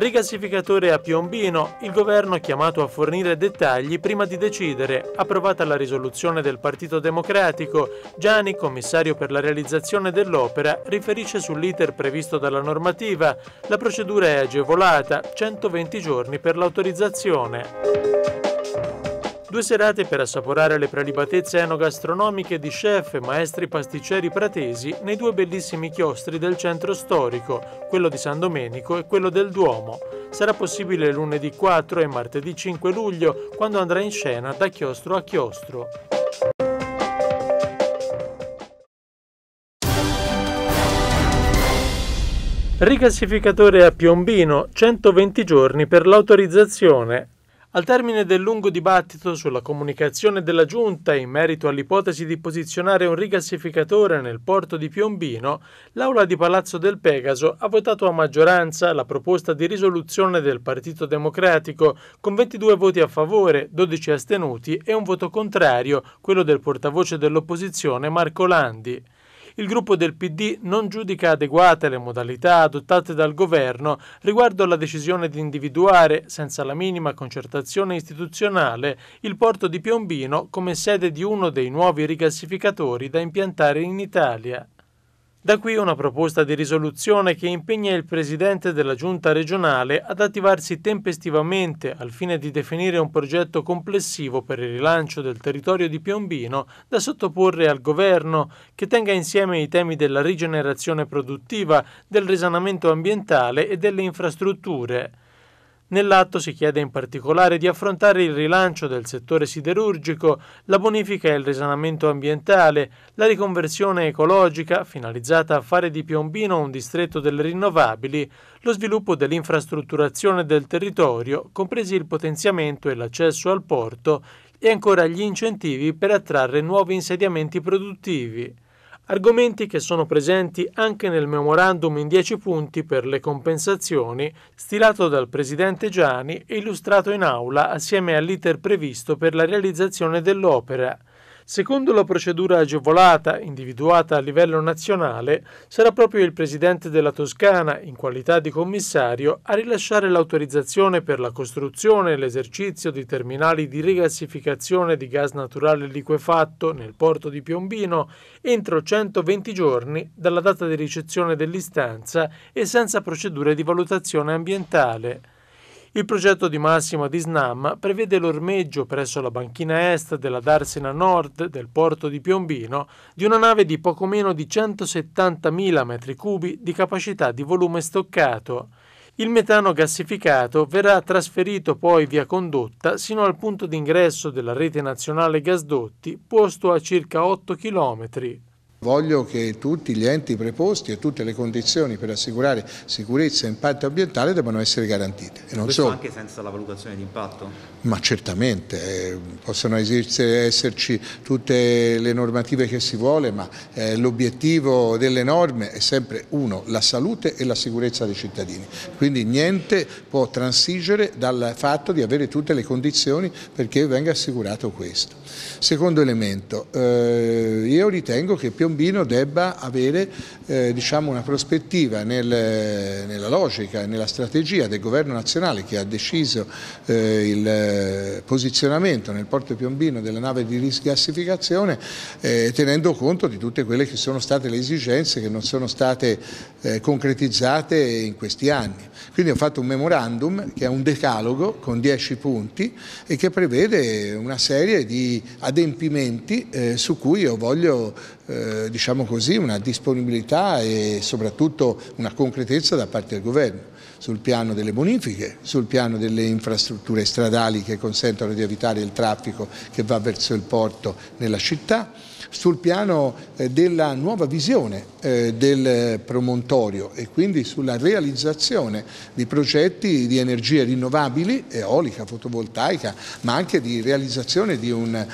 rigassificatore a Piombino, il governo è chiamato a fornire dettagli prima di decidere. Approvata la risoluzione del Partito Democratico, Gianni, commissario per la realizzazione dell'opera, riferisce sull'iter previsto dalla normativa. La procedura è agevolata, 120 giorni per l'autorizzazione. Due serate per assaporare le prelibatezze enogastronomiche di chef e maestri pasticceri pratesi nei due bellissimi chiostri del centro storico, quello di San Domenico e quello del Duomo. Sarà possibile lunedì 4 e martedì 5 luglio, quando andrà in scena da chiostro a chiostro. Rigassificatore a Piombino, 120 giorni per l'autorizzazione. Al termine del lungo dibattito sulla comunicazione della Giunta in merito all'ipotesi di posizionare un rigassificatore nel porto di Piombino, l'Aula di Palazzo del Pegaso ha votato a maggioranza la proposta di risoluzione del Partito Democratico, con 22 voti a favore, 12 astenuti e un voto contrario, quello del portavoce dell'opposizione Marco Landi il gruppo del PD non giudica adeguate le modalità adottate dal governo riguardo alla decisione di individuare, senza la minima concertazione istituzionale, il porto di Piombino come sede di uno dei nuovi rigassificatori da impiantare in Italia. Da qui una proposta di risoluzione che impegna il Presidente della Giunta regionale ad attivarsi tempestivamente al fine di definire un progetto complessivo per il rilancio del territorio di Piombino da sottoporre al Governo che tenga insieme i temi della rigenerazione produttiva, del risanamento ambientale e delle infrastrutture. Nell'atto si chiede in particolare di affrontare il rilancio del settore siderurgico, la bonifica e il risanamento ambientale, la riconversione ecologica finalizzata a fare di Piombino un distretto delle rinnovabili, lo sviluppo dell'infrastrutturazione del territorio, compresi il potenziamento e l'accesso al porto, e ancora gli incentivi per attrarre nuovi insediamenti produttivi argomenti che sono presenti anche nel memorandum in 10 punti per le compensazioni stilato dal presidente Gianni e illustrato in aula assieme all'iter previsto per la realizzazione dell'opera, Secondo la procedura agevolata individuata a livello nazionale, sarà proprio il Presidente della Toscana, in qualità di commissario, a rilasciare l'autorizzazione per la costruzione e l'esercizio di terminali di rigassificazione di gas naturale liquefatto nel porto di Piombino entro 120 giorni dalla data di ricezione dell'istanza e senza procedure di valutazione ambientale. Il progetto di massima di Snam prevede l'ormeggio presso la banchina est della Darsena Nord del porto di Piombino di una nave di poco meno di 170.000 m3 di capacità di volume stoccato. Il metano gassificato verrà trasferito poi via condotta sino al punto d'ingresso della rete nazionale gasdotti, posto a circa 8 km. Voglio che tutti gli enti preposti e tutte le condizioni per assicurare sicurezza e impatto ambientale debbano essere garantite. E non Questo solo. anche senza la valutazione di impatto? Ma certamente, eh, possono esirse, esserci tutte le normative che si vuole, ma eh, l'obiettivo delle norme è sempre uno, la salute e la sicurezza dei cittadini. Quindi niente può transigere dal fatto di avere tutte le condizioni perché venga assicurato questo. Secondo elemento, eh, io ritengo che Piombino debba avere eh, diciamo una prospettiva nel, nella logica e nella strategia del governo nazionale che ha deciso eh, il eh, posizionamento nel porto Piombino della nave di risgassificazione eh, tenendo conto di tutte quelle che sono state le esigenze che non sono state eh, concretizzate in questi anni. Quindi ho fatto un memorandum che è un decalogo con 10 punti e che prevede una serie di azioni adempimenti eh, su cui io voglio eh, diciamo così, una disponibilità e soprattutto una concretezza da parte del governo sul piano delle bonifiche, sul piano delle infrastrutture stradali che consentono di evitare il traffico che va verso il porto nella città, sul piano eh, della nuova visione eh, del promontorio e quindi sulla realizzazione di progetti di energie rinnovabili, eolica, fotovoltaica, ma anche di realizzazione di un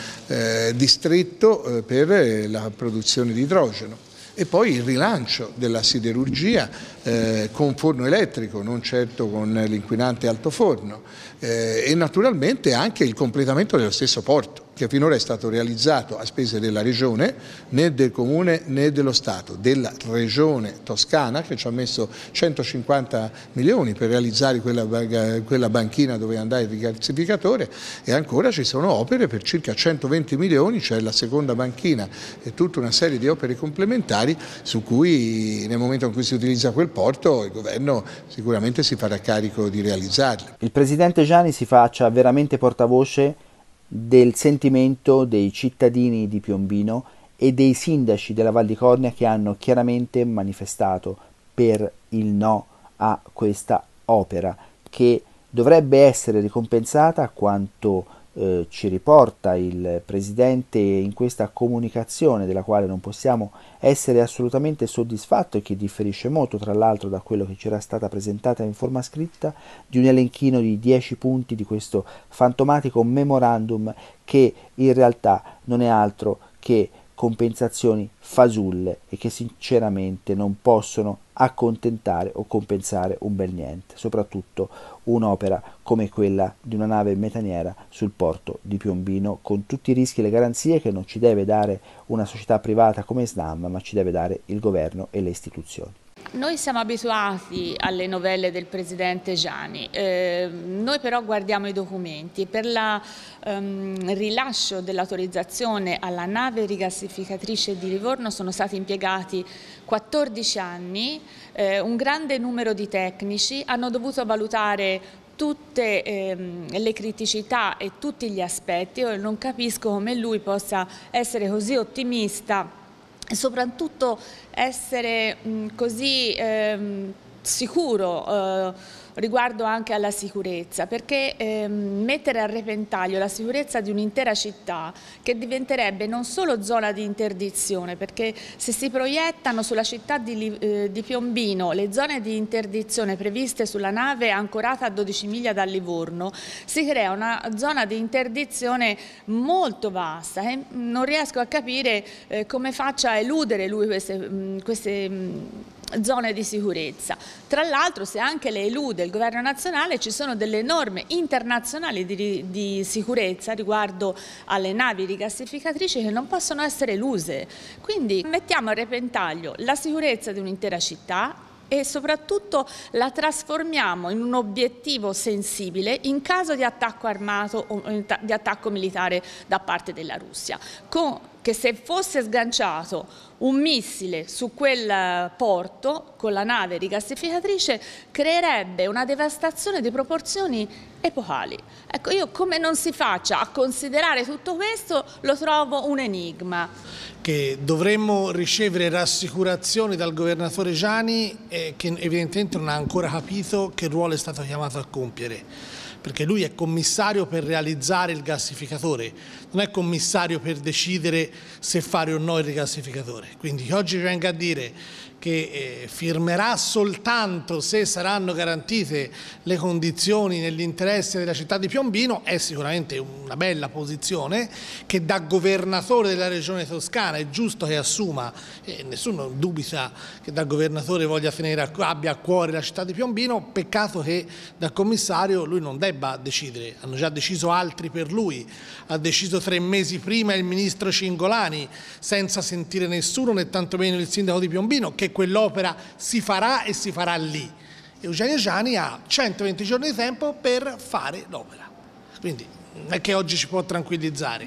distretto per la produzione produzione di idrogeno e poi il rilancio della siderurgia eh, con forno elettrico, non certo con l'inquinante altoforno eh, e naturalmente anche il completamento dello stesso porto che finora è stato realizzato a spese della Regione, né del Comune né dello Stato, della Regione Toscana che ci ha messo 150 milioni per realizzare quella, quella banchina dove andare il rigassificatore e ancora ci sono opere per circa 120 milioni, cioè la seconda banchina e tutta una serie di opere complementari su cui nel momento in cui si utilizza quel porto il governo sicuramente si farà carico di realizzarle. Il presidente Gianni si faccia veramente portavoce del sentimento dei cittadini di Piombino e dei sindaci della Val di Cornia che hanno chiaramente manifestato per il no a questa opera che dovrebbe essere ricompensata quanto eh, ci riporta il Presidente in questa comunicazione della quale non possiamo essere assolutamente soddisfatti e che differisce molto tra l'altro da quello che ci era stata presentata in forma scritta di un elenchino di 10 punti di questo fantomatico memorandum che in realtà non è altro che compensazioni fasulle e che sinceramente non possono accontentare o compensare un bel niente, soprattutto un'opera come quella di una nave metaniera sul porto di Piombino, con tutti i rischi e le garanzie che non ci deve dare una società privata come Snam, ma ci deve dare il governo e le istituzioni. Noi siamo abituati alle novelle del presidente Gianni, eh, noi però guardiamo i documenti. Per il ehm, rilascio dell'autorizzazione alla nave rigassificatrice di Livorno sono stati impiegati 14 anni, eh, un grande numero di tecnici, hanno dovuto valutare tutte ehm, le criticità e tutti gli aspetti. Io non capisco come lui possa essere così ottimista soprattutto essere mm, così ehm, sicuro eh, riguardo anche alla sicurezza, perché eh, mettere a repentaglio la sicurezza di un'intera città che diventerebbe non solo zona di interdizione, perché se si proiettano sulla città di, eh, di Piombino le zone di interdizione previste sulla nave ancorata a 12 miglia da Livorno, si crea una zona di interdizione molto vasta e non riesco a capire eh, come faccia a eludere lui queste, mh, queste mh, zone di sicurezza. Tra l'altro se anche le elude il governo nazionale ci sono delle norme internazionali di, di sicurezza riguardo alle navi rigassificatrici che non possono essere eluse. Quindi mettiamo a repentaglio la sicurezza di un'intera città e soprattutto la trasformiamo in un obiettivo sensibile in caso di attacco armato o eh, di attacco militare da parte della Russia, con che se fosse sganciato un missile su quel porto con la nave rigassificatrice creerebbe una devastazione di proporzioni epocali. Ecco, io come non si faccia a considerare tutto questo lo trovo un enigma. Che dovremmo ricevere rassicurazioni dal governatore Gianni eh, che evidentemente non ha ancora capito che ruolo è stato chiamato a compiere perché lui è commissario per realizzare il gasificatore, non è commissario per decidere se fare o no il rigassificatore. Quindi oggi venga a dire che eh, firmerà soltanto se saranno garantite le condizioni nell'interesse della città di Piombino è sicuramente una bella posizione che da governatore della regione toscana è giusto che assuma e eh, nessuno dubita che da governatore voglia tenere, abbia a cuore la città di Piombino peccato che da commissario lui non debba decidere hanno già deciso altri per lui ha deciso tre mesi prima il ministro Cingolani senza sentire nessuno né tantomeno il sindaco di Piombino che quell'opera si farà e si farà lì. Eugenio Gianni ha 120 giorni di tempo per fare l'opera. Quindi non è che oggi ci può tranquillizzare.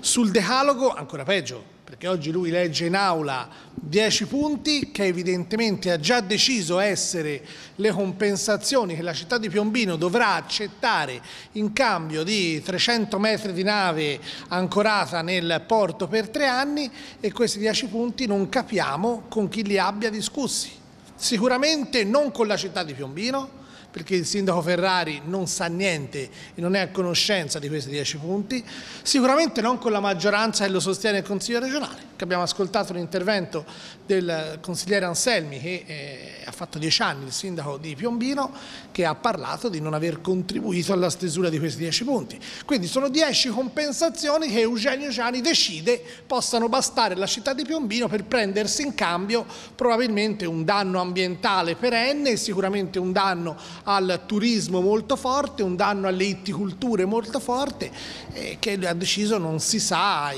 Sul decalogo ancora peggio, perché oggi lui legge in aula 10 punti che evidentemente ha già deciso essere le compensazioni che la città di Piombino dovrà accettare in cambio di 300 metri di nave ancorata nel porto per tre anni e questi 10 punti non capiamo con chi li abbia discussi. Sicuramente non con la città di Piombino, perché il sindaco Ferrari non sa niente e non è a conoscenza di questi dieci punti, sicuramente non con la maggioranza che lo sostiene il Consiglio regionale, che abbiamo ascoltato l'intervento del consigliere Anselmi che eh, ha fatto dieci anni il sindaco di Piombino, che ha parlato di non aver contribuito alla stesura di questi dieci punti. Quindi sono dieci compensazioni che Eugenio Giani decide possano bastare alla città di Piombino per prendersi in cambio probabilmente un danno ambientale perenne e sicuramente un danno al turismo molto forte, un danno alle itticulture molto forte eh, che ha deciso non si sa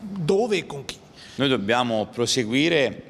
dove e con chi. Noi dobbiamo proseguire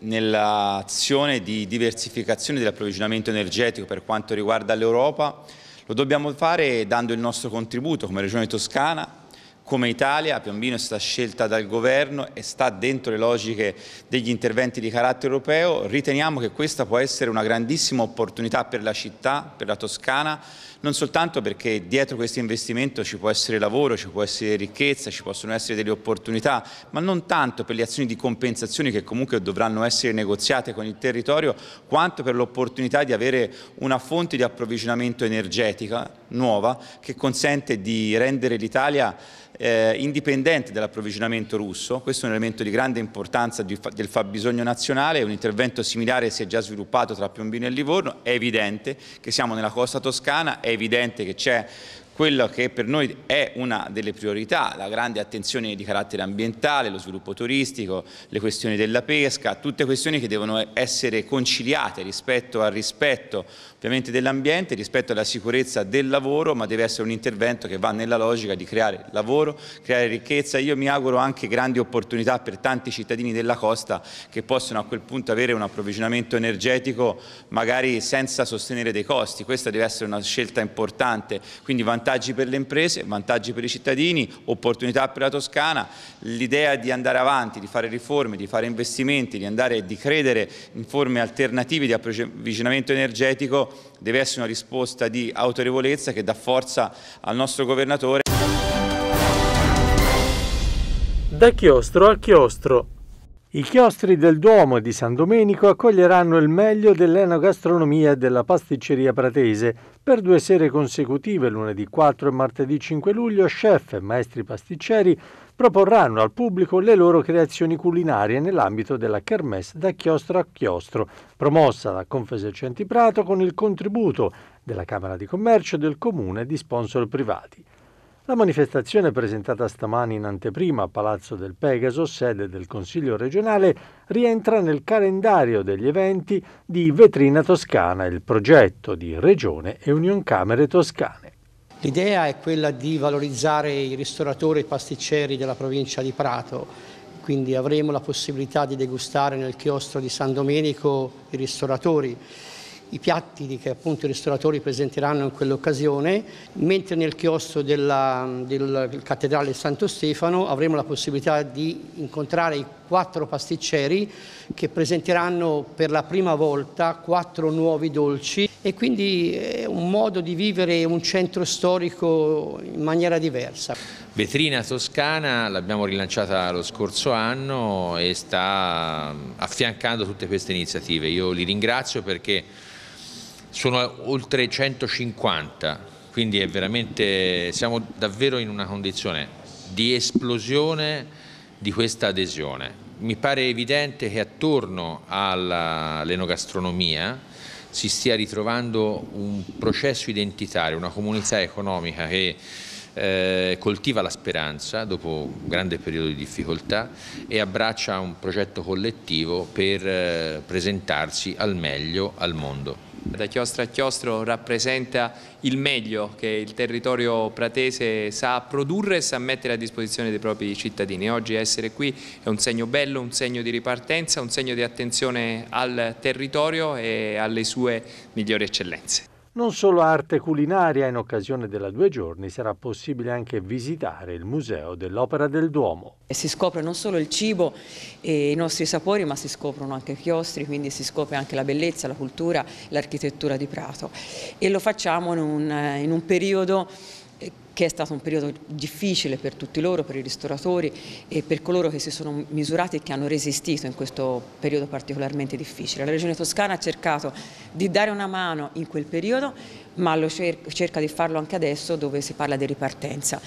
nell'azione di diversificazione dell'approvvigionamento energetico per quanto riguarda l'Europa, lo dobbiamo fare dando il nostro contributo come Regione Toscana come Italia, Piombino è stata scelta dal governo e sta dentro le logiche degli interventi di carattere europeo, riteniamo che questa può essere una grandissima opportunità per la città, per la Toscana, non soltanto perché dietro questo investimento ci può essere lavoro, ci può essere ricchezza, ci possono essere delle opportunità, ma non tanto per le azioni di compensazione che comunque dovranno essere negoziate con il territorio, quanto per l'opportunità di avere una fonte di approvvigionamento energetica nuova che consente di rendere l'Italia eh, indipendente dall'approvvigionamento russo, questo è un elemento di grande importanza di, del fabbisogno nazionale, un intervento similare si è già sviluppato tra Piombino e Livorno, è evidente che siamo nella costa toscana, è evidente che c'è quello che per noi è una delle priorità, la grande attenzione di carattere ambientale, lo sviluppo turistico, le questioni della pesca, tutte questioni che devono essere conciliate rispetto al rispetto ovviamente dell'ambiente, rispetto alla sicurezza del lavoro, ma deve essere un intervento che va nella logica di creare lavoro, creare ricchezza. Io mi auguro anche grandi opportunità per tanti cittadini della costa che possono a quel punto avere un approvvigionamento energetico magari senza sostenere dei costi. Questa deve essere una scelta importante, quindi vantaggiosa vantaggi per le imprese, vantaggi per i cittadini, opportunità per la Toscana, l'idea di andare avanti, di fare riforme, di fare investimenti, di andare di credere in forme alternative di avvicinamento energetico deve essere una risposta di autorevolezza che dà forza al nostro governatore. Da chiostro a chiostro, i chiostri del Duomo e di San Domenico accoglieranno il meglio dell'enogastronomia e della pasticceria pratese. Per due sere consecutive, lunedì 4 e martedì 5 luglio, chef e maestri pasticceri proporranno al pubblico le loro creazioni culinarie nell'ambito della Kermesse da chiostro a chiostro, promossa da Confesercenti Prato con il contributo della Camera di Commercio e del Comune e di sponsor privati. La manifestazione presentata stamani in anteprima a Palazzo del Pegaso, sede del Consiglio regionale, rientra nel calendario degli eventi di Vetrina Toscana, il progetto di Regione e Union Camere Toscane. L'idea è quella di valorizzare i ristoratori e i pasticceri della provincia di Prato, quindi avremo la possibilità di degustare nel chiostro di San Domenico i ristoratori i piatti che appunto i ristoratori presenteranno in quell'occasione, mentre nel chiostro della, del cattedrale Santo Stefano avremo la possibilità di incontrare i quattro pasticceri che presenteranno per la prima volta quattro nuovi dolci e quindi è un modo di vivere un centro storico in maniera diversa. Vetrina Toscana l'abbiamo rilanciata lo scorso anno e sta affiancando tutte queste iniziative. Io li ringrazio perché sono oltre 150, quindi siamo davvero in una condizione di esplosione di questa adesione. Mi pare evidente che attorno all'enogastronomia si stia ritrovando un processo identitario, una comunità economica che eh, coltiva la speranza dopo un grande periodo di difficoltà e abbraccia un progetto collettivo per eh, presentarsi al meglio al mondo. Da chiostro a chiostro rappresenta il meglio che il territorio pratese sa produrre e sa mettere a disposizione dei propri cittadini. Oggi essere qui è un segno bello, un segno di ripartenza, un segno di attenzione al territorio e alle sue migliori eccellenze. Non solo arte culinaria, in occasione della due giorni sarà possibile anche visitare il Museo dell'Opera del Duomo. E si scopre non solo il cibo e i nostri sapori, ma si scoprono anche i chiostri, quindi si scopre anche la bellezza, la cultura, l'architettura di Prato. E lo facciamo in un, eh, in un periodo eh, che è stato un periodo difficile per tutti loro, per i ristoratori e per coloro che si sono misurati e che hanno resistito in questo periodo particolarmente difficile. La Regione Toscana ha cercato di dare una mano in quel periodo, ma lo cerca di farlo anche adesso dove si parla di ripartenza.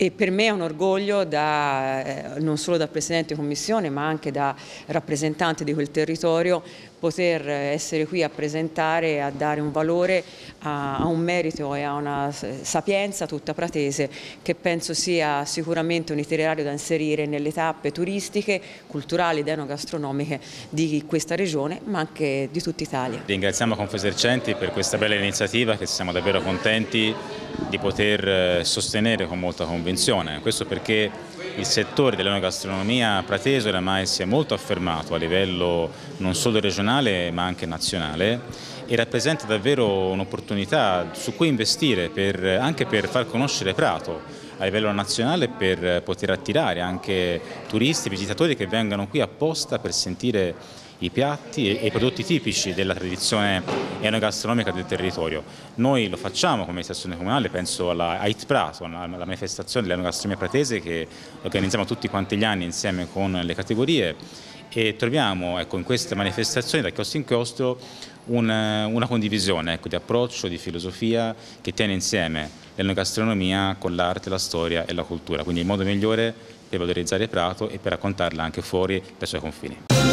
E per me è un orgoglio da, eh, non solo da Presidente di Commissione ma anche da rappresentante di quel territorio poter essere qui a presentare, a dare un valore a, a un merito e a una sapienza tutta pratese che penso sia sicuramente un itinerario da inserire nelle tappe turistiche, culturali ed enogastronomiche di questa regione ma anche di tutta Italia. Ringraziamo Confesercenti per questa bella iniziativa che siamo davvero contenti di poter eh, sostenere con molta convinzione, questo perché il settore dell'enogastronomia pratese oramai si è molto affermato a livello non solo regionale ma anche nazionale e rappresenta davvero un'opportunità su cui investire per, anche per far conoscere Prato a livello nazionale per poter attirare anche turisti, visitatori che vengano qui apposta per sentire i piatti e, i prodotti tipici della tradizione enogastronomica del territorio. Noi lo facciamo come amministrazione comunale, penso alla Ait Prato, la manifestazione dell'enogastronomia pratese che organizziamo tutti quanti gli anni insieme con le categorie e troviamo ecco, in queste manifestazioni da chiostro in chiostro una, una condivisione ecco, di approccio, di filosofia che tiene insieme l'enogastronomia con l'arte, la storia e la cultura, quindi il modo migliore per valorizzare Prato e per raccontarla anche fuori dai suoi confini.